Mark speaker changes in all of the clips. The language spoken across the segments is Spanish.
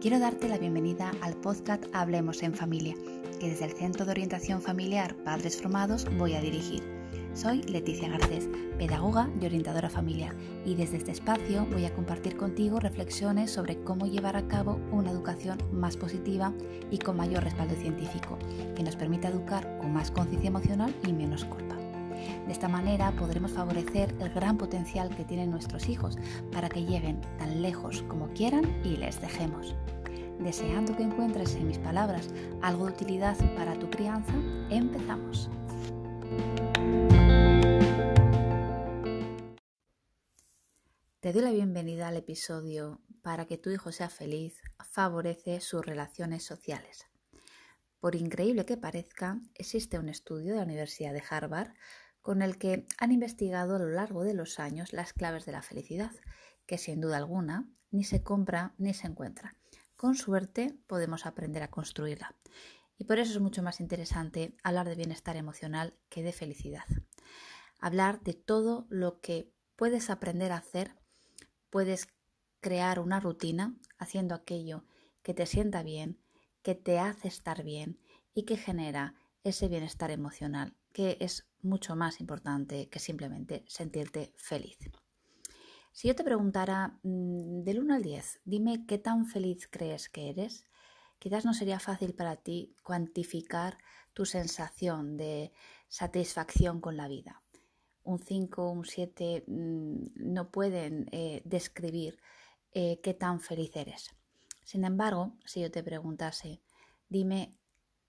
Speaker 1: Quiero darte la bienvenida al podcast Hablemos en Familia, que desde el Centro de Orientación Familiar Padres Formados voy a dirigir. Soy Leticia Garcés, pedagoga y orientadora familiar, y desde este espacio voy a compartir contigo reflexiones sobre cómo llevar a cabo una educación más positiva y con mayor respaldo científico, que nos permita educar con más conciencia emocional y menos culpa. De esta manera podremos favorecer el gran potencial que tienen nuestros hijos para que lleguen tan lejos como quieran y les dejemos. Deseando que encuentres en mis palabras algo de utilidad para tu crianza, empezamos. Te doy la bienvenida al episodio Para que tu hijo sea feliz, favorece sus relaciones sociales. Por increíble que parezca, existe un estudio de la Universidad de Harvard con el que han investigado a lo largo de los años las claves de la felicidad, que sin duda alguna ni se compra ni se encuentra con suerte podemos aprender a construirla. Y por eso es mucho más interesante hablar de bienestar emocional que de felicidad. Hablar de todo lo que puedes aprender a hacer, puedes crear una rutina haciendo aquello que te sienta bien, que te hace estar bien y que genera ese bienestar emocional, que es mucho más importante que simplemente sentirte feliz. Si yo te preguntara mm, del 1 al 10, dime qué tan feliz crees que eres, quizás no sería fácil para ti cuantificar tu sensación de satisfacción con la vida. Un 5, un 7 mm, no pueden eh, describir eh, qué tan feliz eres. Sin embargo, si yo te preguntase, dime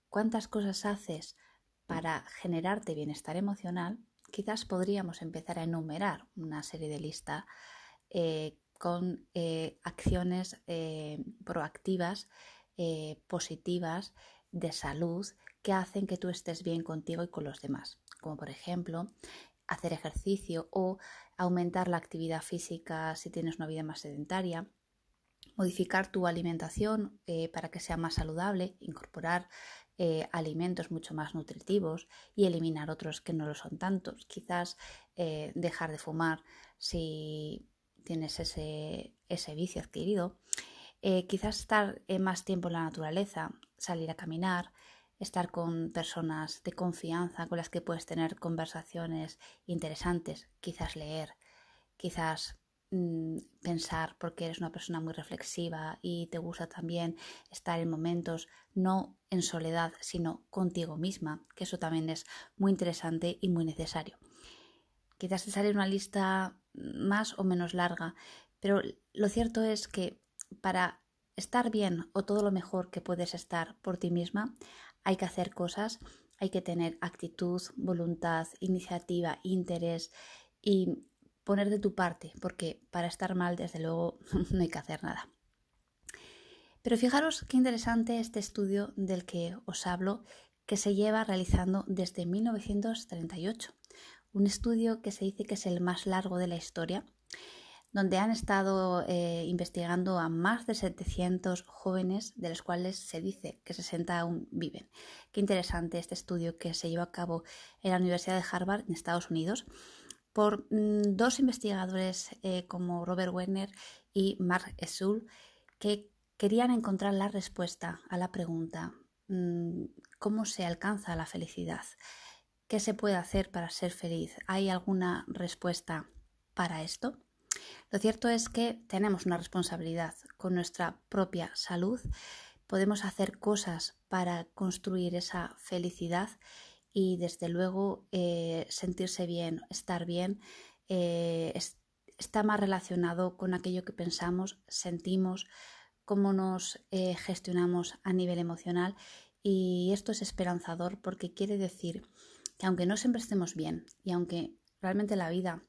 Speaker 1: cuántas cosas haces para generarte bienestar emocional, quizás podríamos empezar a enumerar una serie de listas eh, con eh, acciones eh, proactivas, positivas, de salud, que hacen que tú estés bien contigo y con los demás. Como por ejemplo, hacer ejercicio o aumentar la actividad física si tienes una vida más sedentaria, modificar tu alimentación eh, para que sea más saludable, incorporar eh, alimentos mucho más nutritivos y eliminar otros que no lo son tantos. Quizás eh, dejar de fumar si tienes ese, ese vicio adquirido. quizás estar más tiempo en la naturaleza, salir a caminar, estar con personas de confianza con las que puedes tener conversaciones interesantes, quizás leer, quizás Mm, pensar porque eres una persona muy reflexiva y te gusta también estar en momentos no en soledad, sino contigo misma, que eso también es muy interesante y muy necesario. Quizás te sale una lista más o menos larga, pero lo cierto es que para estar bien o todo lo mejor que puedes estar por ti misma, hay que hacer cosas, hay que tener actitud, voluntad, iniciativa, interés y poner de tu parte, porque para estar mal, desde luego, no hay que hacer nada. Pero fijaros qué interesante este estudio del que os hablo, que se lleva realizando desde 1938. Un estudio que se dice que es el más largo de la historia, donde han estado eh, investigando a más de 700 jóvenes, de los cuales se dice que 60 aún viven. Qué interesante este estudio que se llevó a cabo en la Universidad de Harvard, en Estados Unidos, por mm, dos investigadores eh, como Robert Werner y Mark Esul, que querían encontrar la respuesta a la pregunta mm, ¿cómo se alcanza la felicidad? ¿Qué se puede hacer para ser feliz? ¿Hay alguna respuesta para esto? Lo cierto es que tenemos una responsabilidad con nuestra propia salud, podemos hacer cosas para construir esa felicidad y desde luego eh, sentirse bien, estar bien, eh, está más relacionado con aquello que pensamos, sentimos, cómo nos eh, gestionamos a nivel emocional y esto es esperanzador porque quiere decir que aunque no siempre estemos bien y aunque realmente la vida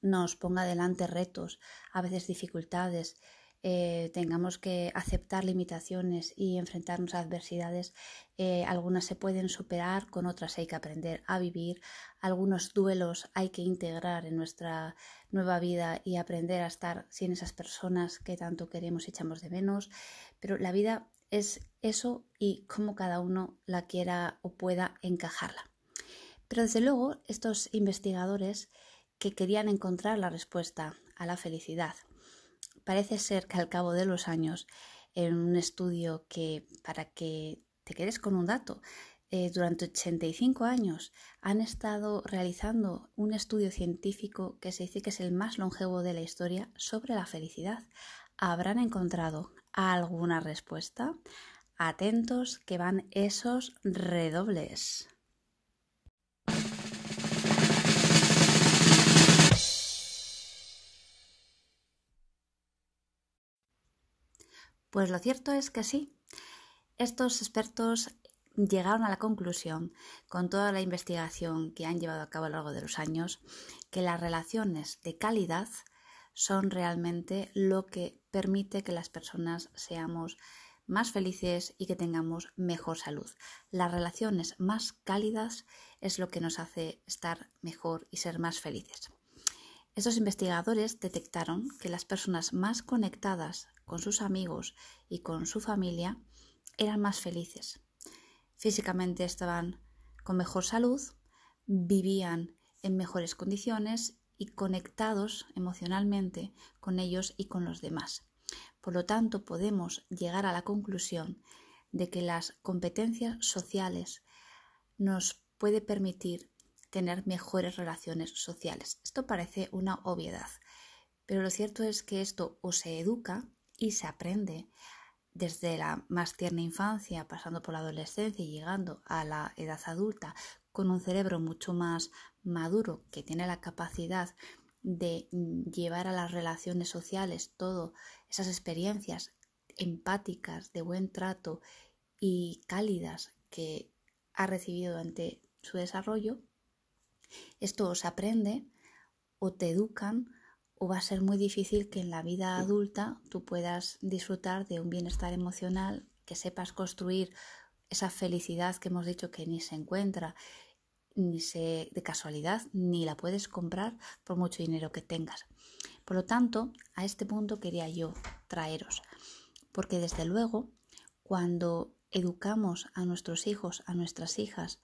Speaker 1: nos ponga delante retos, a veces dificultades, eh, tengamos que aceptar limitaciones y enfrentarnos a adversidades, eh, algunas se pueden superar, con otras hay que aprender a vivir, algunos duelos hay que integrar en nuestra nueva vida y aprender a estar sin esas personas que tanto queremos y echamos de menos, pero la vida es eso y cómo cada uno la quiera o pueda encajarla. Pero desde luego, estos investigadores que querían encontrar la respuesta a la felicidad Parece ser que al cabo de los años, en un estudio que, para que te quedes con un dato, eh, durante 85 años han estado realizando un estudio científico que se dice que es el más longevo de la historia sobre la felicidad. ¿Habrán encontrado alguna respuesta? Atentos que van esos redobles. Pues lo cierto es que sí. Estos expertos llegaron a la conclusión, con toda la investigación que han llevado a cabo a lo largo de los años, que las relaciones de calidad son realmente lo que permite que las personas seamos más felices y que tengamos mejor salud. Las relaciones más cálidas es lo que nos hace estar mejor y ser más felices. Estos investigadores detectaron que las personas más conectadas con sus amigos y con su familia eran más felices. Físicamente estaban con mejor salud, vivían en mejores condiciones y conectados emocionalmente con ellos y con los demás. Por lo tanto, podemos llegar a la conclusión de que las competencias sociales nos puede permitir tener mejores relaciones sociales. Esto parece una obviedad, pero lo cierto es que esto o se educa y se aprende desde la más tierna infancia, pasando por la adolescencia y llegando a la edad adulta, con un cerebro mucho más maduro que tiene la capacidad de llevar a las relaciones sociales todo esas experiencias empáticas, de buen trato y cálidas que ha recibido durante su desarrollo, esto os aprende o te educan o va a ser muy difícil que en la vida adulta tú puedas disfrutar de un bienestar emocional, que sepas construir esa felicidad que hemos dicho que ni se encuentra, ni se de casualidad, ni la puedes comprar por mucho dinero que tengas. Por lo tanto, a este punto quería yo traeros, porque desde luego, cuando educamos a nuestros hijos, a nuestras hijas,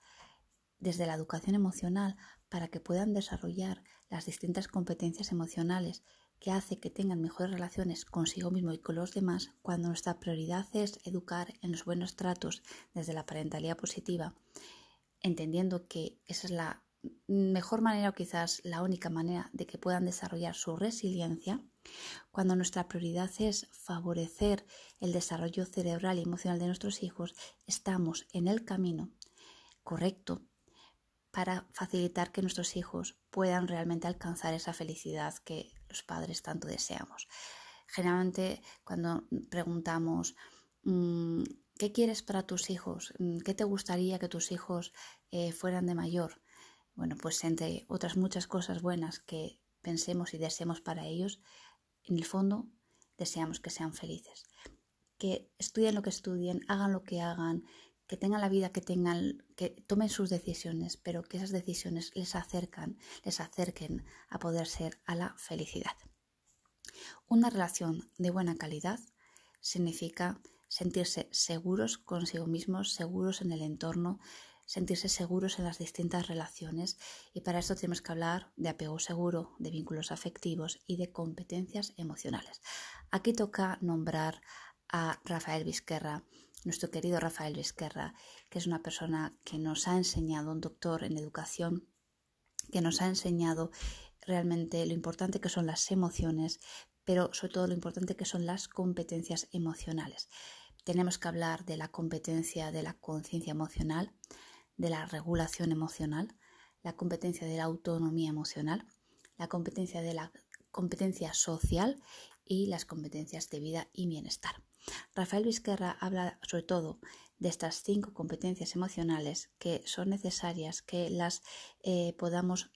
Speaker 1: desde la educación emocional para que puedan desarrollar las distintas competencias emocionales que hace que tengan mejores relaciones consigo mismo y con los demás cuando nuestra prioridad es educar en los buenos tratos desde la parentalidad positiva, entendiendo que esa es la mejor manera o quizás la única manera de que puedan desarrollar su resiliencia, cuando nuestra prioridad es favorecer el desarrollo cerebral y emocional de nuestros hijos, estamos en el camino correcto para facilitar que nuestros hijos puedan realmente alcanzar esa felicidad que los padres tanto deseamos. Generalmente cuando preguntamos, mm, ¿qué quieres para tus hijos? Mm, ¿Qué te gustaría que tus hijos eh, fueran de mayor? Bueno, pues entre otras muchas cosas buenas que pensemos y deseemos para ellos, en el fondo deseamos que sean felices. Que estudien lo que estudien, hagan lo que hagan, que tengan la vida que tengan, que tomen sus decisiones, pero que esas decisiones les acercan, les acerquen a poder ser a la felicidad. Una relación de buena calidad significa sentirse seguros consigo mismos, seguros en el entorno, sentirse seguros en las distintas relaciones y para esto tenemos que hablar de apego seguro, de vínculos afectivos y de competencias emocionales. Aquí toca nombrar a Rafael Vizquerra, nuestro querido Rafael Vizquerra, que es una persona que nos ha enseñado, un doctor en educación, que nos ha enseñado realmente lo importante que son las emociones, pero sobre todo lo importante que son las competencias emocionales. Tenemos que hablar de la competencia de la conciencia emocional, de la regulación emocional, la competencia de la autonomía emocional, la competencia de la competencia social y las competencias de vida y bienestar. Rafael Vizquerra habla sobre todo de estas cinco competencias emocionales que son necesarias, que las eh, podamos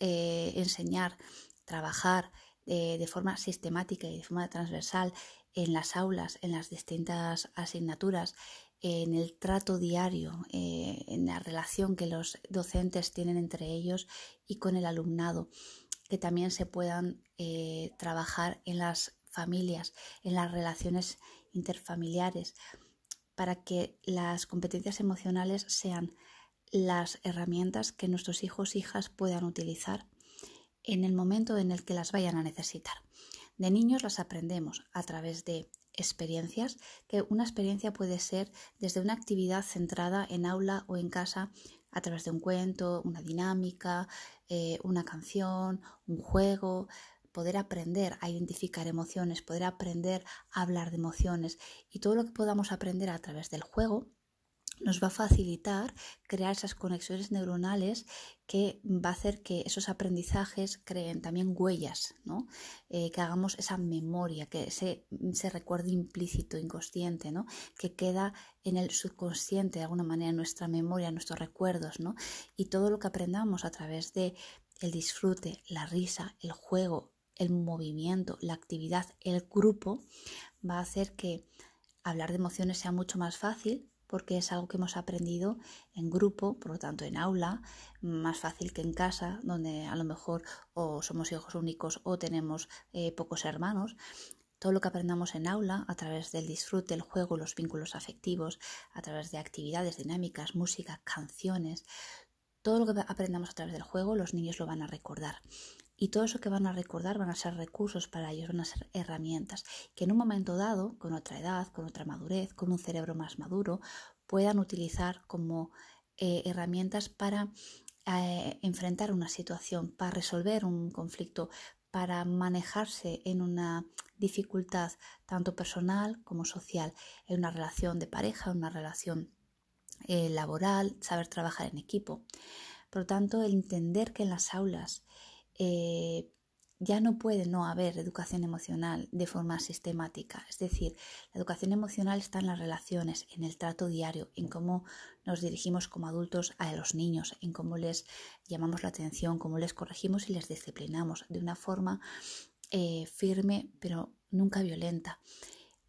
Speaker 1: eh, enseñar, trabajar eh, de forma sistemática y de forma transversal en las aulas, en las distintas asignaturas, en el trato diario, en la relación que los docentes tienen entre ellos y con el alumnado, que también se puedan trabajar en las familias, en las relaciones interfamiliares, para que las competencias emocionales sean las herramientas que nuestros hijos e hijas puedan utilizar en el momento en el que las vayan a necesitar. De niños las aprendemos a través de experiencias, que una experiencia puede ser desde una actividad centrada en aula o en casa, a través de un cuento, una dinámica, eh, una canción, un juego, poder aprender a identificar emociones, poder aprender a hablar de emociones y todo lo que podamos aprender a través del juego nos va a facilitar crear esas conexiones neuronales que va a hacer que esos aprendizajes creen también huellas, ¿no? Eh, que hagamos esa memoria, que ese, recuerdo implícito, inconsciente, ¿no? que queda en el subconsciente de alguna manera, nuestra memoria, nuestros recuerdos, ¿no? y todo lo que aprendamos a través de el disfrute, la risa, el juego, el movimiento, la actividad, el grupo, va a hacer que hablar de emociones sea mucho más fácil porque es algo que hemos aprendido en grupo, por lo tanto en aula, más fácil que en casa, donde a lo mejor o somos hijos únicos o tenemos eh, pocos hermanos. Todo lo que aprendamos en aula, a través del disfrute, el juego, los vínculos afectivos, a través de actividades dinámicas, música, canciones, todo lo que aprendamos a través del juego, los niños lo van a recordar. Y todo eso que van a recordar van a ser recursos para ellos, van a ser herramientas que en un momento dado, con otra edad, con otra madurez, con un cerebro más maduro, puedan utilizar como eh, herramientas para eh, enfrentar una situación, para resolver un conflicto, para manejarse en una dificultad tanto personal como social, en una relación de pareja, en una relación eh, laboral, saber trabajar en equipo. Por lo tanto, el entender que en las aulas eh, ya no puede no haber educación emocional de forma sistemática. Es decir, la educación emocional está en las relaciones, en el trato diario, en cómo nos dirigimos como adultos a los niños, en cómo les llamamos la atención, cómo les corregimos y les disciplinamos de una forma eh, firme pero nunca violenta.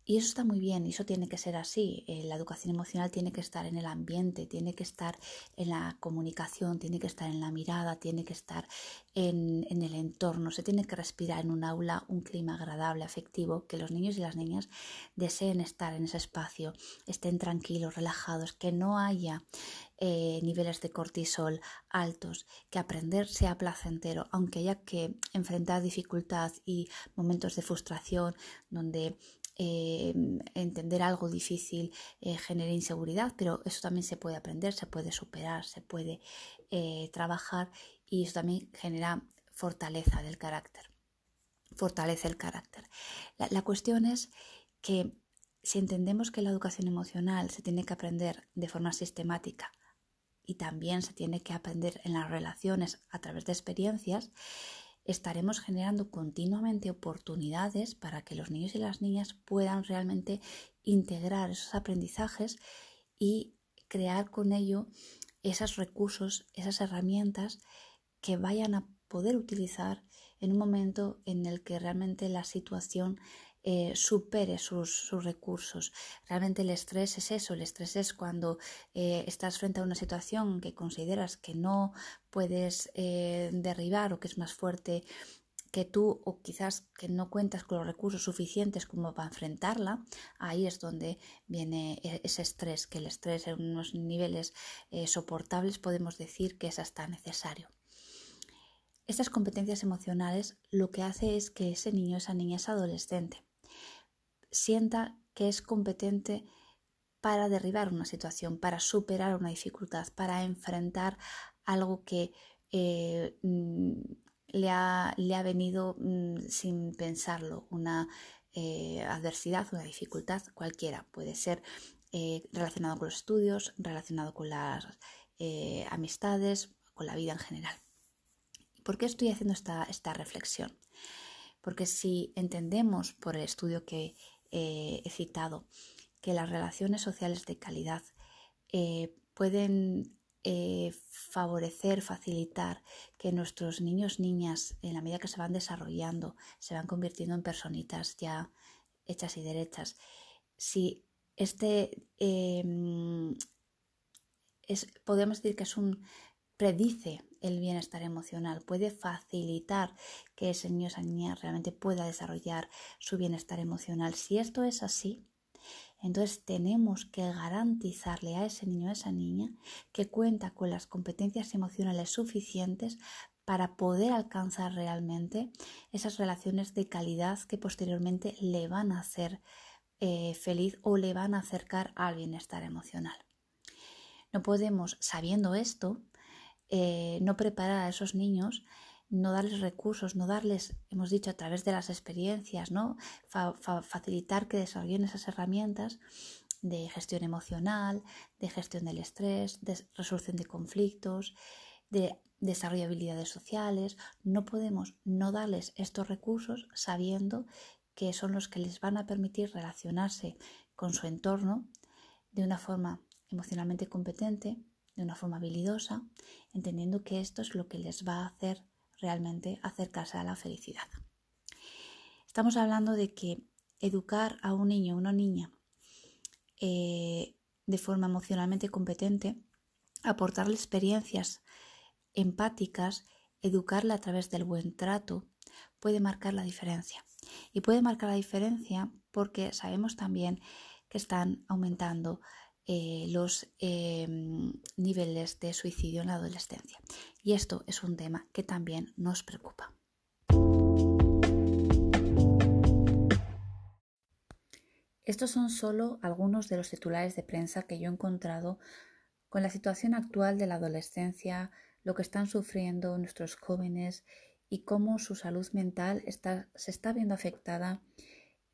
Speaker 1: Y eso está muy bien, eso tiene que ser así. Eh, la educación emocional tiene que estar en el ambiente, tiene que estar en la comunicación, tiene que estar en la mirada, tiene que estar en, el entorno, se tiene que respirar en un aula un clima agradable, afectivo, que los niños y las niñas deseen estar en ese espacio, estén tranquilos, relajados, que no haya eh, niveles de cortisol altos, que aprender sea placentero, aunque haya que enfrentar dificultad y momentos de frustración donde eh, entender algo difícil eh, genera inseguridad, pero eso también se puede aprender, se puede superar, se puede eh, trabajar y eso también genera fortaleza del carácter, fortalece el carácter. La, la cuestión es que si entendemos que la educación emocional se tiene que aprender de forma sistemática, y también se tiene que aprender en las relaciones a través de experiencias, estaremos generando continuamente oportunidades para que los niños y las niñas puedan realmente integrar esos aprendizajes y crear con ello esos recursos, esas herramientas que vayan a poder utilizar en un momento en el que realmente la situación eh, supere sus, recursos. Realmente el estrés es eso, el estrés es cuando eh, estás frente a una situación que consideras que no puedes eh, derribar o que es más fuerte que tú o quizás que no cuentas con los recursos suficientes como para enfrentarla, ahí es donde viene e, ese estrés, que el estrés en unos niveles soportables podemos decir que es hasta necesario. Estas competencias emocionales lo que hace es que ese niño, esa niña, es adolescente, sienta que es competente para derribar una situación, para superar una dificultad, para enfrentar algo que eh, mm, le, ha, venido mm, sin pensarlo, una eh, adversidad, una dificultad cualquiera. Puede ser eh, relacionado con los estudios, relacionado con las amistades, con la vida en general. ¿Por qué estoy haciendo esta, esta reflexión? Porque si entendemos por el estudio que eh, he citado, que las relaciones sociales de calidad eh, pueden eh, favorecer, facilitar que nuestros niños, niñas, en la medida que se van desarrollando, se van convirtiendo en personitas ya hechas y derechas. Si este em, es, podemos decir que es un predice el bienestar emocional, puede facilitar que ese niño o esa niña realmente pueda desarrollar su bienestar emocional. Si esto es así, entonces tenemos que garantizarle a ese niño o esa niña que cuenta con las competencias emocionales suficientes para poder alcanzar realmente esas relaciones de calidad que posteriormente le van a hacer eh, feliz o le van a acercar al bienestar emocional. No podemos, sabiendo esto, eh, no preparar a esos niños, no darles recursos, no darles, hemos dicho, a través de las experiencias, ¿no? facilitar que desarrollen esas herramientas de gestión emocional, de gestión del estrés, de resolución de conflictos, de desarrollo de habilidades sociales. No podemos no darles estos recursos sabiendo que son los que les van a permitir relacionarse con su entorno de una forma emocionalmente competente, de una forma habilidosa, entendiendo que esto es lo que les va a hacer realmente acercarse a la felicidad. Estamos hablando de que educar a un niño o una niña eh, de forma emocionalmente competente, aportarle experiencias empáticas, educarla a través del buen trato, puede marcar la diferencia. Y puede marcar la diferencia porque sabemos también que están aumentando eh, los eh, niveles de suicidio en la adolescencia. Y esto es un tema que también nos preocupa. Estos son solo algunos de los titulares de prensa que yo he encontrado con la situación actual de la adolescencia, lo que están sufriendo nuestros jóvenes y cómo su salud mental se está viendo afectada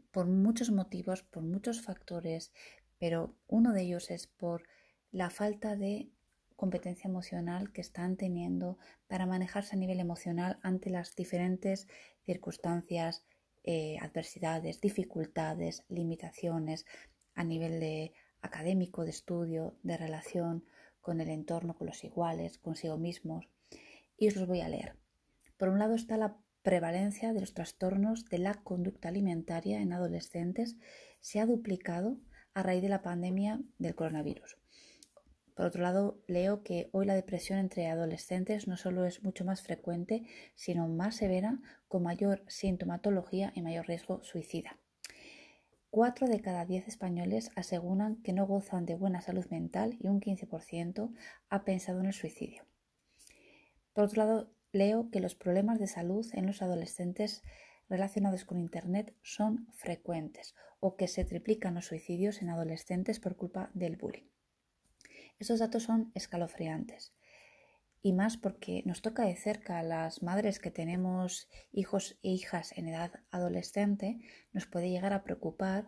Speaker 1: por muchos motivos, por muchos factores, pero uno de ellos es por la falta de competencia emocional que están teniendo para manejarse a nivel emocional ante las diferentes circunstancias, eh, adversidades, dificultades, limitaciones a nivel de académico, de estudio, de relación con el entorno, con los iguales, consigo mismos. Y os los voy a leer. Por un lado está la prevalencia de los trastornos de la conducta alimentaria en adolescentes. Se ha duplicado a raíz de la pandemia del coronavirus. Por otro lado, leo que hoy la depresión entre adolescentes no solo es mucho más frecuente, sino más severa, con mayor sintomatología y mayor riesgo suicida. Cuatro de cada diez españoles aseguran que no gozan de buena salud mental y un 15% ha pensado en el suicidio. Por otro lado, leo que los problemas de salud en los adolescentes relacionados con Internet son frecuentes o que se triplican los suicidios en adolescentes por culpa del bullying. Estos datos son escalofriantes y más porque nos toca de cerca a las madres que tenemos hijos e hijas en edad adolescente, nos puede llegar a preocupar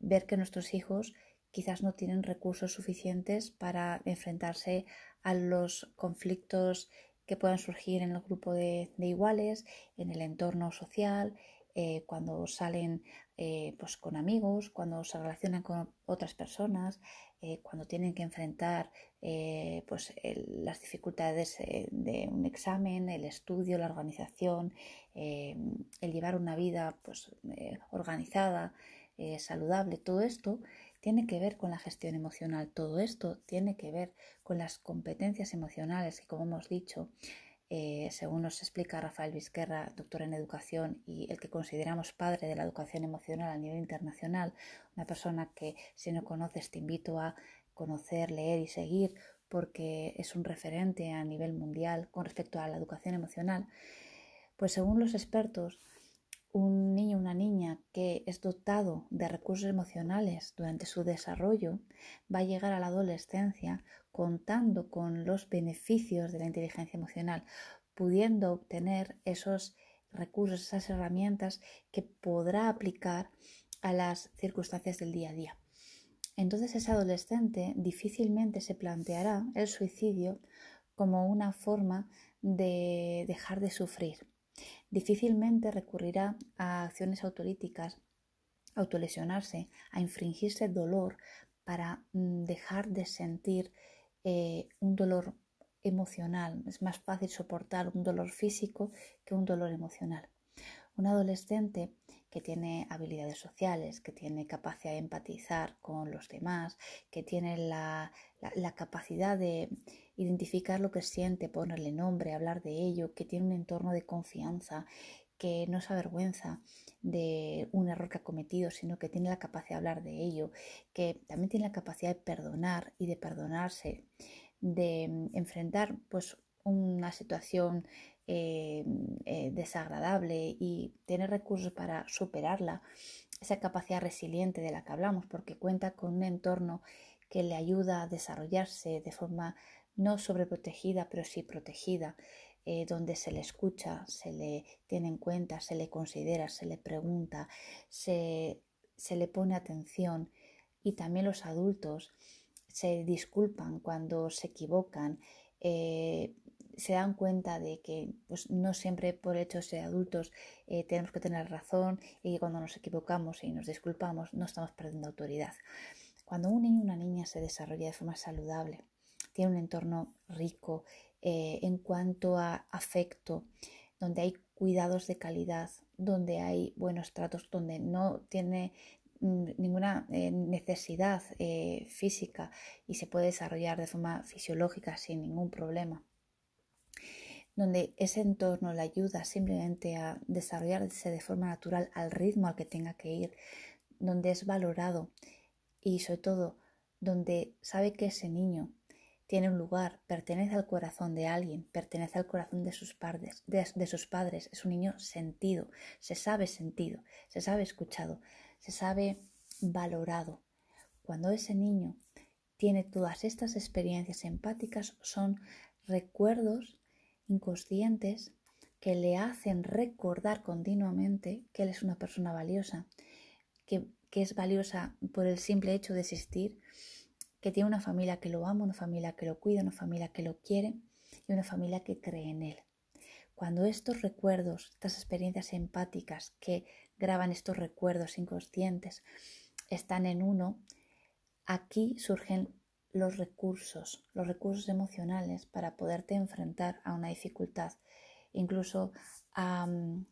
Speaker 1: ver que nuestros hijos quizás no tienen recursos suficientes para enfrentarse a los conflictos que puedan surgir en el grupo de, iguales, en el entorno social, eh, cuando salen eh, pues con amigos, cuando se relacionan con otras personas, eh, cuando tienen que enfrentar pues las dificultades de un examen, el estudio, la organización, el llevar una vida pues, organizada, saludable, todo esto tiene que ver con la gestión emocional. Todo esto tiene que ver con las competencias emocionales y como hemos dicho, eh, según nos explica Rafael Vizquerra, doctor en educación y el que consideramos padre de la educación emocional a nivel internacional, una persona que si no conoces te invito a conocer, leer y seguir porque es un referente a nivel mundial con respecto a la educación emocional, pues según los expertos, un niño o una niña que es dotado de recursos emocionales durante su desarrollo va a llegar a la adolescencia contando con los beneficios de la inteligencia emocional, pudiendo obtener esos recursos, esas herramientas que podrá aplicar a las circunstancias del día a día. Entonces ese adolescente difícilmente se planteará el suicidio como una forma de dejar de sufrir difícilmente recurrirá a acciones autolíticas, autolesionarse, a infringirse dolor para mm, dejar de sentir eh, un dolor emocional. Es más fácil soportar un dolor físico que un dolor emocional. Un adolescente que tiene habilidades sociales, que tiene capacidad de empatizar con los demás, que tiene la, capacidad de identificar lo que siente, ponerle nombre, hablar de ello, que tiene un entorno de confianza, que no se avergüenza de un error que ha cometido, sino que tiene la capacidad de hablar de ello, que también tiene la capacidad de perdonar y de perdonarse, de mm, enfrentar pues una situación eh, eh, desagradable y tener recursos para superarla, esa capacidad resiliente de la que hablamos, porque cuenta con un entorno que le ayuda a desarrollarse de forma no sobreprotegida, pero sí protegida, eh, donde se le escucha, se le tiene en cuenta, se le considera, se le pregunta, se, le pone atención y también los adultos se disculpan cuando se equivocan, se dan cuenta de que pues, no siempre por hechos hecho de adultos eh, tenemos que tener razón y que cuando nos equivocamos y nos disculpamos no estamos perdiendo autoridad. Cuando un niño o una niña se desarrolla de forma saludable, tiene un entorno rico eh, en cuanto a afecto, donde hay cuidados de calidad, donde hay buenos tratos, donde no tiene mm, ninguna eh, necesidad física y se puede desarrollar de forma fisiológica sin ningún problema donde ese entorno le ayuda simplemente a desarrollarse de forma natural al ritmo al que tenga que ir, donde es valorado y sobre todo donde sabe que ese niño tiene un lugar, pertenece al corazón de alguien, pertenece al corazón de sus, padres, de sus padres, es un niño sentido, se sabe sentido, se sabe escuchado, se sabe valorado. Cuando ese niño tiene todas estas experiencias empáticas son recuerdos inconscientes que le hacen recordar continuamente que él es una persona valiosa, que, que es valiosa por el simple hecho de existir, que tiene una familia que lo ama, una familia que lo cuida, una familia que lo quiere y una familia que cree en él. Cuando estos recuerdos, estas experiencias empáticas que graban estos recuerdos inconscientes están en uno, aquí surgen los recursos, los recursos emocionales para poderte enfrentar a una dificultad, incluso a mm,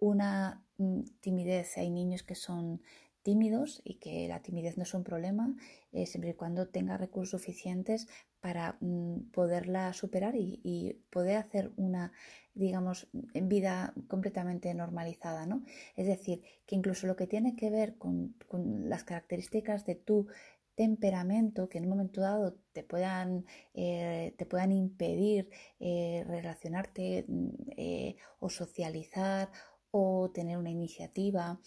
Speaker 1: una mm, timidez. Hay niños que son tímidos y que la timidez no es un problema eh, siempre y cuando tenga recursos suficientes para mm, poderla superar y, poder hacer una digamos vida completamente normalizada ¿no? es decir que incluso lo que tiene que ver con las características de tu temperamento que en un momento dado te puedan, eh, te puedan impedir eh, relacionarte mm, eh, o socializar o tener una iniciativa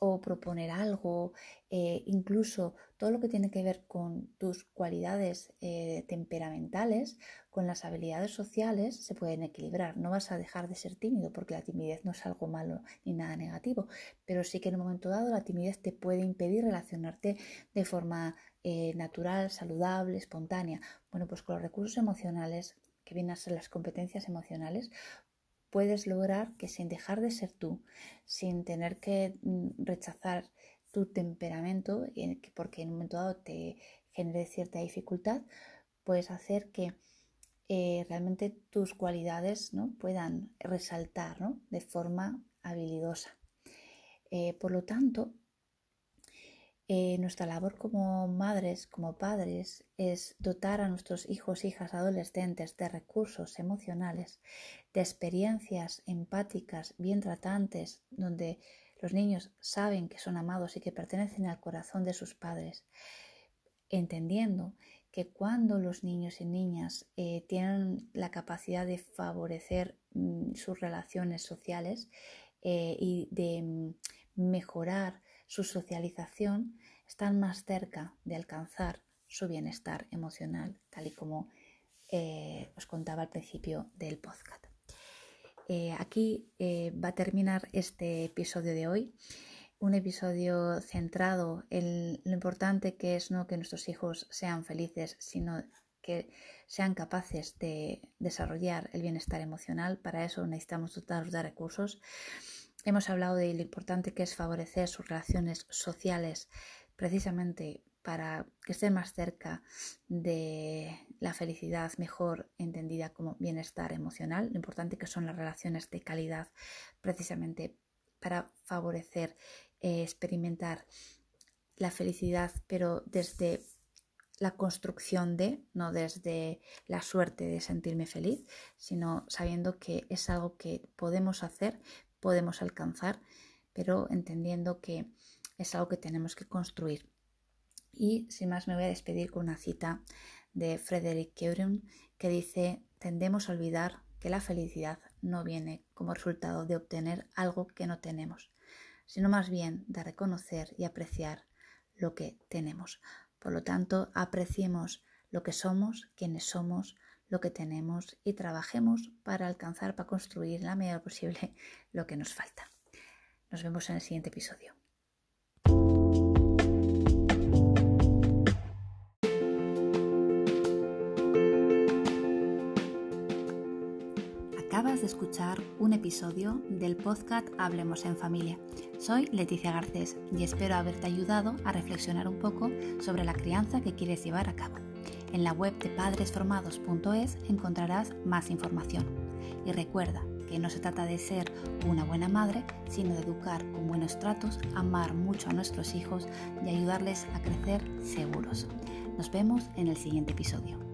Speaker 1: o proponer algo, incluso todo lo que tiene que ver con tus cualidades temperamentales, con las habilidades sociales, se pueden equilibrar. No vas a dejar de ser tímido porque la timidez no es algo malo ni nada negativo, pero sí que en un momento dado la timidez te puede impedir relacionarte de forma eh, natural, saludable, espontánea. Bueno, pues con los recursos emocionales, que vienen a ser las competencias emocionales, puedes lograr que sin dejar de ser tú, sin tener que mm, rechazar tu temperamento, eh, porque en un momento dado te genere cierta dificultad, puedes hacer que eh, realmente tus cualidades ¿no? puedan resaltar de forma habilidosa. por lo tanto, eh, nuestra labor como madres, como padres, es dotar a nuestros hijos, hijas, adolescentes de recursos emocionales, de experiencias empáticas, bien tratantes, donde los niños saben que son amados y que pertenecen al corazón de sus padres, entendiendo que cuando los niños y niñas eh, tienen la capacidad de favorecer mm, sus relaciones sociales eh, y de mm, mejorar su socialización están más cerca de alcanzar su bienestar emocional, tal y como eh, os contaba al principio del podcast. Eh, aquí eh, va a terminar este episodio de hoy, un episodio centrado en lo importante que es no que nuestros hijos sean felices, sino que sean capaces de desarrollar el bienestar emocional. Para eso necesitamos dotarlos de recursos. Hemos hablado de lo importante que es favorecer sus relaciones sociales precisamente para que estén más cerca de la felicidad mejor entendida como bienestar emocional, lo importante que son las relaciones de calidad precisamente para favorecer, eh, experimentar la felicidad, pero desde la construcción de, no desde la suerte de sentirme feliz, sino sabiendo que es algo que podemos hacer, podemos alcanzar, pero entendiendo que es algo que tenemos que construir. Y sin más me voy a despedir con una cita de Frederick Keuren que dice, tendemos a olvidar que la felicidad no viene como resultado de obtener algo que no tenemos, sino más bien de reconocer y apreciar lo que tenemos. Por lo tanto, apreciemos lo que somos, quienes somos, lo que tenemos y trabajemos para alcanzar, para construir la medida posible lo que nos falta. Nos vemos en el siguiente episodio. Acabas de escuchar un episodio del podcast Hablemos en Familia. Soy Leticia Garcés y espero haberte ayudado a reflexionar un poco sobre la crianza que quieres llevar a cabo. En la web de padresformados.es encontrarás más información. Y recuerda que no se trata de ser una buena madre, sino de educar con buenos tratos, amar mucho a nuestros hijos y ayudarles a crecer seguros. Nos vemos en el siguiente episodio.